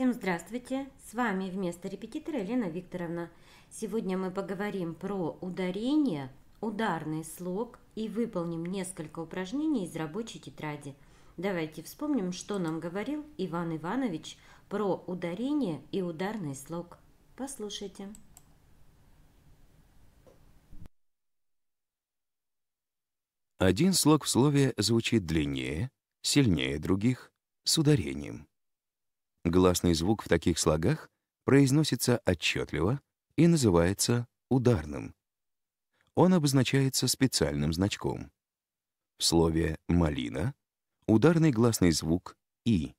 Всем здравствуйте! С вами вместо репетитора Елена Викторовна. Сегодня мы поговорим про ударение, ударный слог и выполним несколько упражнений из рабочей тетради. Давайте вспомним, что нам говорил Иван Иванович про ударение и ударный слог. Послушайте. Один слог в слове звучит длиннее, сильнее других, с ударением – Гласный звук в таких слогах произносится отчетливо и называется ударным. Он обозначается специальным значком. В слове «малина» ударный гласный звук «и».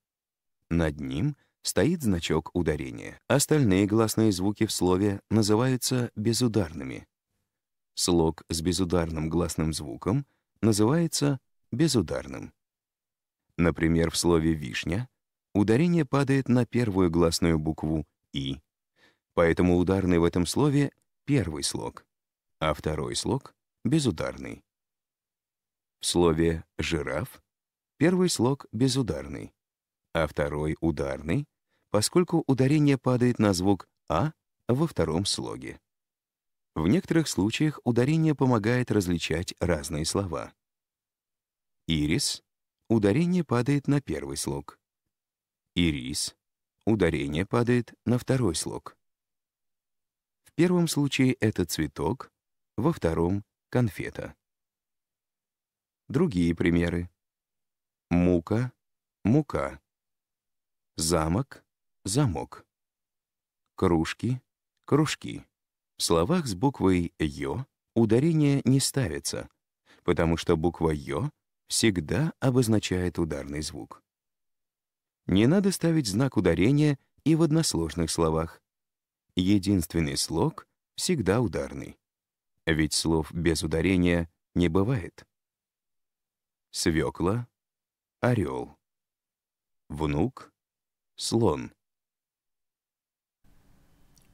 Над ним стоит значок ударения. Остальные гласные звуки в слове называются безударными. Слог с безударным гласным звуком называется безударным. Например, в слове «вишня» ударение падает на первую гласную букву «и». Поэтому ударный в этом слове — первый слог, а второй слог — безударный. В слове «жираф» первый слог безударный, а второй — ударный, поскольку ударение падает на звук «а» во втором слоге. В некоторых случаях ударение помогает различать разные слова. «Ирис» — ударение падает на первый слог — и рис, ударение падает на второй слог. В первом случае это цветок, во втором — конфета. Другие примеры. Мука, мука. Замок, замок. Кружки, кружки. В словах с буквой «ё» ударение не ставится, потому что буква «ё» всегда обозначает ударный звук. Не надо ставить знак ударения и в односложных словах. Единственный слог всегда ударный. Ведь слов без ударения не бывает. Свекла — орел. Внук — слон.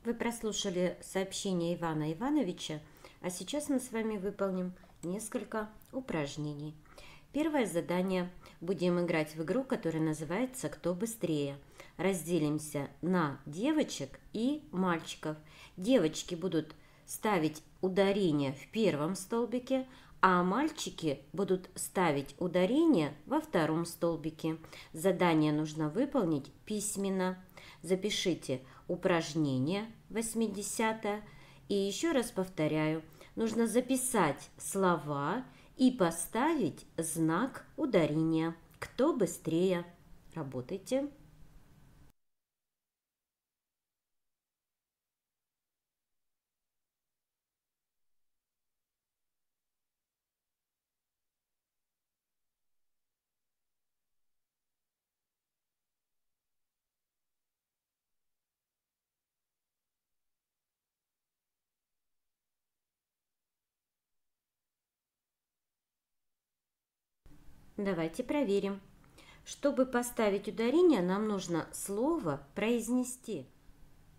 Вы прослушали сообщение Ивана Ивановича, а сейчас мы с вами выполним несколько упражнений. Первое задание. Будем играть в игру, которая называется «Кто быстрее». Разделимся на девочек и мальчиков. Девочки будут ставить ударение в первом столбике, а мальчики будут ставить ударение во втором столбике. Задание нужно выполнить письменно. Запишите упражнение 80 -е. и еще раз повторяю, нужно записать слова, и поставить знак ударения. Кто быстрее? Работайте. Давайте проверим. Чтобы поставить ударение, нам нужно слово произнести.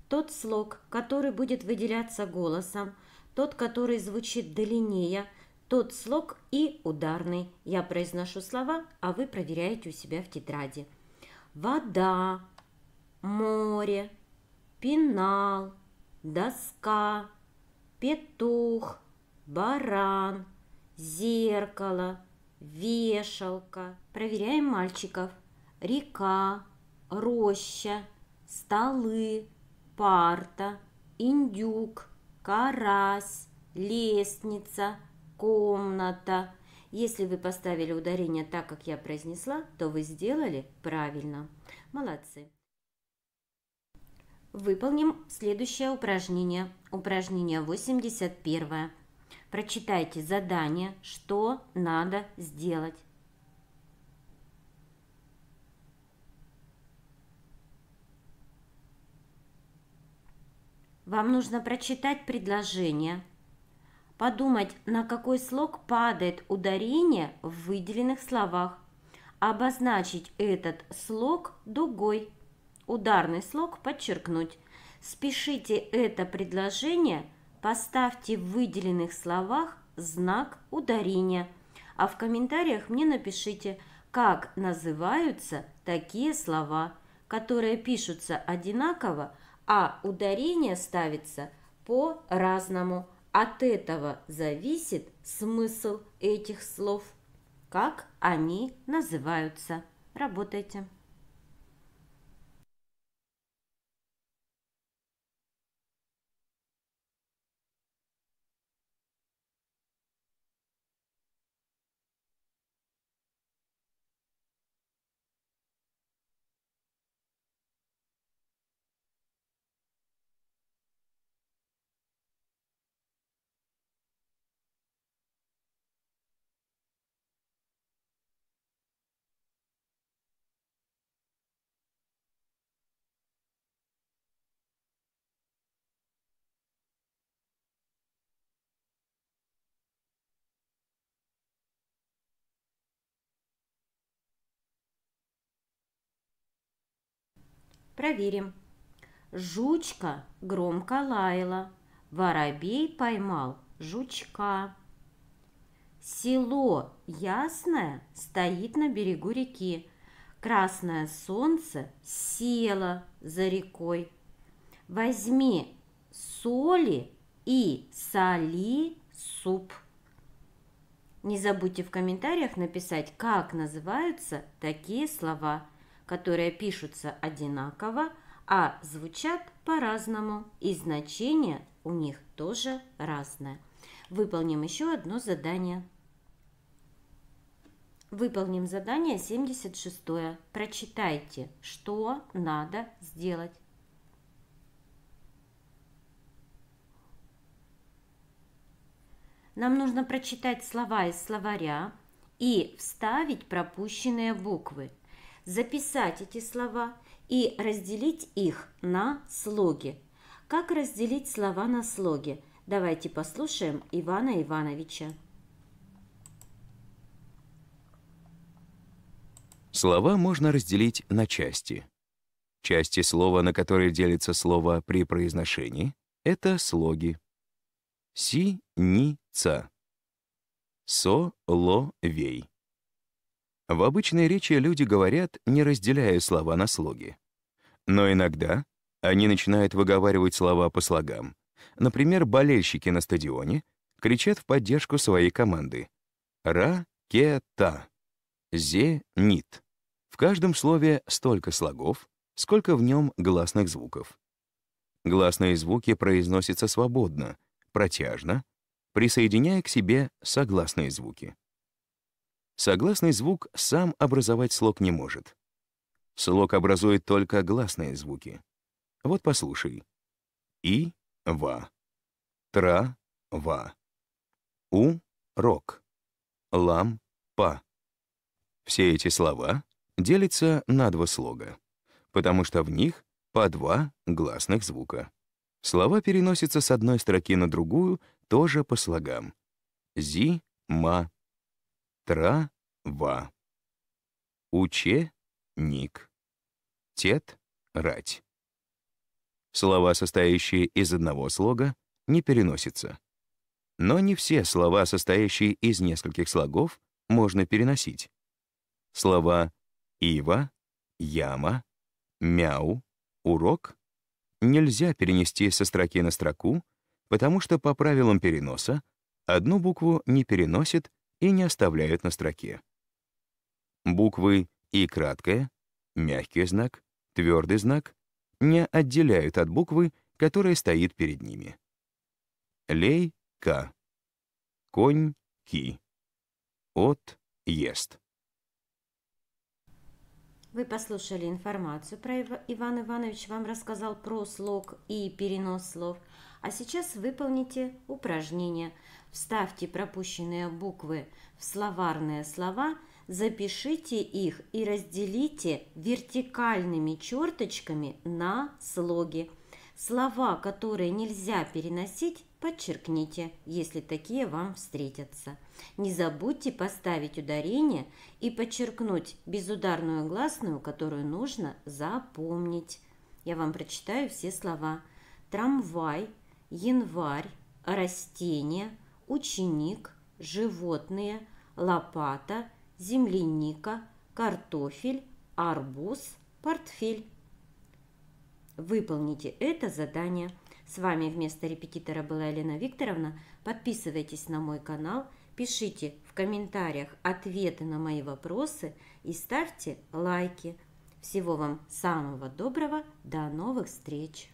Тот слог, который будет выделяться голосом, тот, который звучит длиннее, тот слог и ударный. Я произношу слова, а вы проверяете у себя в тетради. Вода, море, пенал, доска, петух, баран, зеркало – вешалка. Проверяем мальчиков. Река, роща, столы, парта, индюк, карась, лестница, комната. Если вы поставили ударение так, как я произнесла, то вы сделали правильно. Молодцы! Выполним следующее упражнение. Упражнение 81. Прочитайте задание, что надо сделать. Вам нужно прочитать предложение, подумать, на какой слог падает ударение в выделенных словах, обозначить этот слог дугой, ударный слог подчеркнуть. Спешите это предложение – Поставьте в выделенных словах знак ударения, а в комментариях мне напишите, как называются такие слова, которые пишутся одинаково, а ударение ставится по-разному. От этого зависит смысл этих слов, как они называются. Работайте. Проверим. Жучка громко лаяла. Воробей поймал жучка. Село Ясное стоит на берегу реки. Красное солнце село за рекой. Возьми соли и соли суп. Не забудьте в комментариях написать, как называются такие слова – которые пишутся одинаково, а звучат по-разному, и значение у них тоже разное. Выполним еще одно задание. Выполним задание 76. Прочитайте, что надо сделать. Нам нужно прочитать слова из словаря и вставить пропущенные буквы – записать эти слова и разделить их на слоги. Как разделить слова на слоги? Давайте послушаем Ивана Ивановича. Слова можно разделить на части. Части слова, на которые делится слово при произношении, это слоги. Си-ни-ца. Со-ло-вей. В обычной речи люди говорят, не разделяя слова на слоги. Но иногда они начинают выговаривать слова по слогам. Например, болельщики на стадионе кричат в поддержку своей команды. «Ра-ке-та». «Зе-нит». В каждом слове столько слогов, сколько в нем гласных звуков. Гласные звуки произносятся свободно, протяжно, присоединяя к себе согласные звуки согласный звук сам образовать слог не может. Слог образует только гласные звуки. Вот послушай. И, ва. Тра, ва. У, рок. Лам, па. Все эти слова делятся на два слога, потому что в них по два гласных звука. Слова переносятся с одной строки на другую тоже по слогам. Зи, ма, Трава. Ученик. Тет. Рать. Слова, состоящие из одного слога, не переносятся. Но не все слова, состоящие из нескольких слогов, можно переносить. Слова «ива», «яма», «мяу», «урок» нельзя перенести со строки на строку, потому что по правилам переноса одну букву не переносит, и не оставляют на строке. Буквы «и» краткое, мягкий знак, твердый знак не отделяют от буквы, которая стоит перед ними. Лей — «к», конь — «ки», от — «ест». Вы послушали информацию про Иван Иванович, вам рассказал про слог и перенос слов. А сейчас выполните упражнение. Вставьте пропущенные буквы в словарные слова, запишите их и разделите вертикальными черточками на слоги. Слова, которые нельзя переносить, подчеркните, если такие вам встретятся. Не забудьте поставить ударение и подчеркнуть безударную гласную, которую нужно запомнить. Я вам прочитаю все слова. Трамвай, январь, растение, ученик, животные, лопата, земляника, картофель, арбуз, портфель. Выполните это задание – с вами вместо репетитора была Елена Викторовна. Подписывайтесь на мой канал, пишите в комментариях ответы на мои вопросы и ставьте лайки. Всего вам самого доброго, до новых встреч!